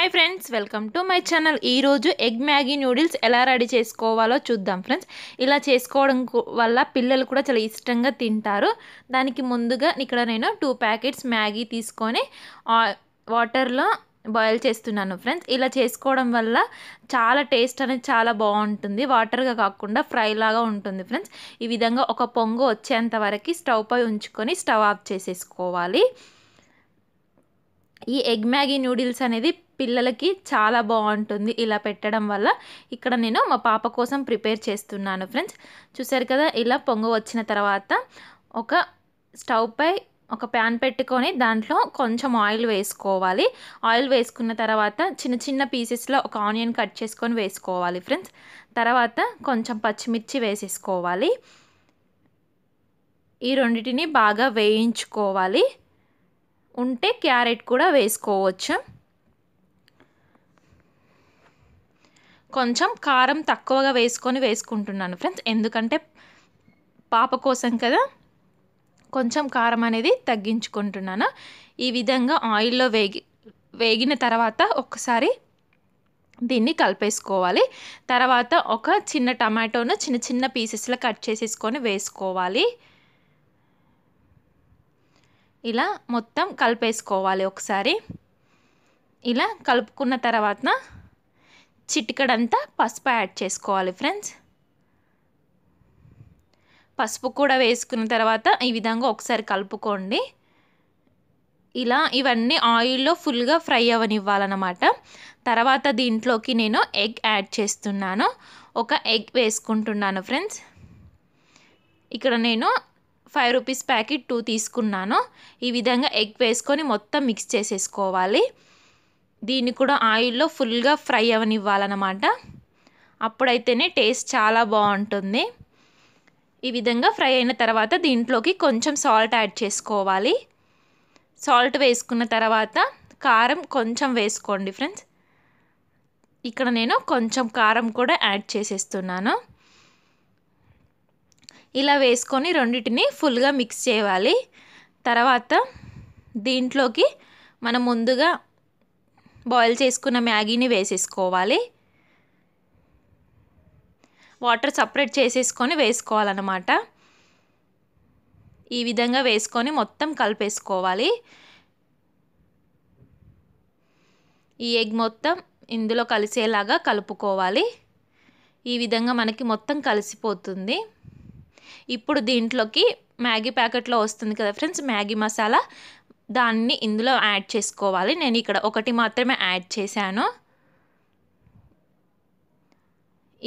hi friends welcome to my channel ఈరోజు egg Maggi noodles ఎలా ready చేసుకోవాలో చూద్దాం ఫ్రెండ్స్ ఇలా చేసుకోవడం వల్ల పిల్లలు కూడా చాలా ఇష్టంగా తింటారు దానికి ముందుగా ఇక్కడ నేను టూ ప్యాకెట్స్ మ్యాగీ తీసుకొని వాటర్లో బాయిల్ చేస్తున్నాను ఫ్రెండ్స్ ఇలా చేసుకోవడం వల్ల చాలా టేస్ట్ అనేది చాలా బాగుంటుంది వాటర్గా కాకుండా ఫ్రై లాగా ఉంటుంది ఫ్రెండ్స్ ఈ విధంగా ఒక పొంగు వచ్చేంత వరకు స్టవ్ పై ఉంచుకొని స్టవ్ ఆఫ్ చేసేసుకోవాలి ఈ ఎగ్ మ్యాగీ నూడిల్స్ అనేది పిల్లలకి చాలా బాగుంటుంది ఇలా పెట్టడం వల్ల ఇక్కడ నేను మా పాప కోసం ప్రిపేర్ చేస్తున్నాను ఫ్రెండ్స్ చూసారు కదా ఇలా పొంగు వచ్చిన తర్వాత ఒక స్టవ్ పై ఒక ప్యాన్ పెట్టుకొని దాంట్లో కొంచెం ఆయిల్ వేసుకోవాలి ఆయిల్ వేసుకున్న తర్వాత చిన్న చిన్న పీసెస్లో ఒక ఆనియన్ కట్ చేసుకొని వేసుకోవాలి ఫ్రెండ్స్ తర్వాత కొంచెం పచ్చిమిర్చి వేసేసుకోవాలి ఈ రెండింటిని బాగా వేయించుకోవాలి ఉంటే క్యారెట్ కూడా వేసుకోవచ్చు కొంచెం కారం తక్కువగా వేసుకొని వేసుకుంటున్నాను ఫ్రెండ్స్ ఎందుకంటే పాప కోసం కదా కొంచెం కారం అనేది తగ్గించుకుంటున్నాను ఈ విధంగా ఆయిల్లో వేగి వేగిన తర్వాత ఒకసారి దీన్ని కలిపేసుకోవాలి తర్వాత ఒక చిన్న టమాటోను చిన్న చిన్న పీసెస్లో కట్ చేసేసుకొని వేసుకోవాలి ఇలా మొత్తం కలిపేసుకోవాలి ఒకసారి ఇలా కలుపుకున్న తర్వాత చిటికడంతా పసుపు యాడ్ చేసుకోవాలి ఫ్రెండ్స్ పసుపు కూడా వేసుకున్న తర్వాత ఈ విధంగా ఒకసారి కలుపుకోండి ఇలా ఇవన్నీ ఆయిల్లో ఫుల్గా ఫ్రై అవ్వనివ్వాలన్నమాట తర్వాత దీంట్లోకి నేను ఎగ్ యాడ్ చేస్తున్నాను ఒక ఎగ్ వేసుకుంటున్నాను ఫ్రెండ్స్ ఇక్కడ నేను ఫైవ్ రూపీస్ ప్యాకెట్ టూ తీసుకున్నాను ఈ విధంగా ఎగ్ వేసుకొని మొత్తం మిక్స్ చేసేసుకోవాలి దీన్ని కూడా ఆయిల్లో ఫుల్గా ఫ్రై అవనివ్వాలన్నమాట అప్పుడైతేనే టేస్ట్ చాలా బాగుంటుంది ఈ విధంగా ఫ్రై అయిన తర్వాత దీంట్లోకి కొంచెం సాల్ట్ యాడ్ చేసుకోవాలి సాల్ట్ వేసుకున్న తర్వాత కారం కొంచెం వేసుకోండి ఫ్రెండ్స్ ఇక్కడ నేను కొంచెం కారం కూడా యాడ్ చేసేస్తున్నాను ఇలా వేసుకొని రెండింటిని ఫుల్గా మిక్స్ చేయాలి తర్వాత దీంట్లోకి మనం ముందుగా బాయిల్ చేసుకున్న మ్యాగీని వేసేసుకోవాలి వాటర్ సపరేట్ చేసేసుకొని వేసుకోవాలన్నమాట ఈ విధంగా వేసుకొని మొత్తం కలిపేసుకోవాలి ఈ ఎగ్ మొత్తం ఇందులో కలిసేలాగా కలుపుకోవాలి ఈ విధంగా మనకి మొత్తం కలిసిపోతుంది ఇప్పుడు దీంట్లోకి మ్యాగీ ప్యాకెట్లో వస్తుంది కదా ఫ్రెండ్స్ మ్యాగీ మసాలా దాన్ని ఇందులో యాడ్ చేసుకోవాలి నేను ఇక్కడ ఒకటి మాత్రమే యాడ్ చేశాను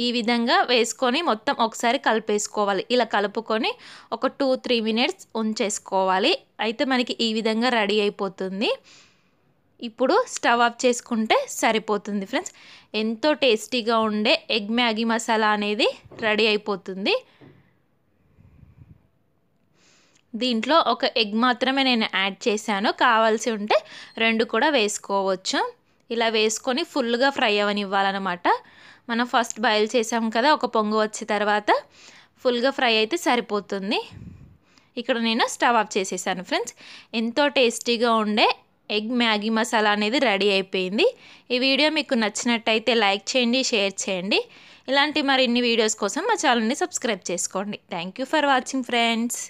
ఈ విధంగా వేసుకొని మొత్తం ఒకసారి కలిపేసుకోవాలి ఇలా కలుపుకొని ఒక టూ త్రీ మినిట్స్ ఉంచేసుకోవాలి అయితే మనకి ఈ విధంగా రెడీ అయిపోతుంది ఇప్పుడు స్టవ్ ఆఫ్ చేసుకుంటే సరిపోతుంది ఫ్రెండ్స్ ఎంతో టేస్టీగా ఉండే ఎగ్ మ్యాగీ మసాలా అనేది రెడీ అయిపోతుంది దీంట్లో ఒక ఎగ్ మాత్రమే నేను యాడ్ చేశాను కావాల్సి ఉంటే రెండు కూడా వేసుకోవచ్చు ఇలా వేసుకొని ఫుల్గా ఫ్రై అవనివ్వాలన్నమాట మనం ఫస్ట్ బాయిల్ చేసాం కదా ఒక పొంగు వచ్చిన తర్వాత ఫుల్గా ఫ్రై అయితే సరిపోతుంది ఇక్కడ నేను స్టవ్ ఆఫ్ చేసేసాను ఫ్రెండ్స్ ఎంతో టేస్టీగా ఉండే ఎగ్ మ్యాగీ మసాలా అనేది రెడీ అయిపోయింది ఈ వీడియో మీకు నచ్చినట్టయితే లైక్ చేయండి షేర్ చేయండి ఇలాంటి మరిన్ని వీడియోస్ కోసం మా ఛానల్ని సబ్స్క్రైబ్ చేసుకోండి థ్యాంక్ ఫర్ వాచింగ్ ఫ్రెండ్స్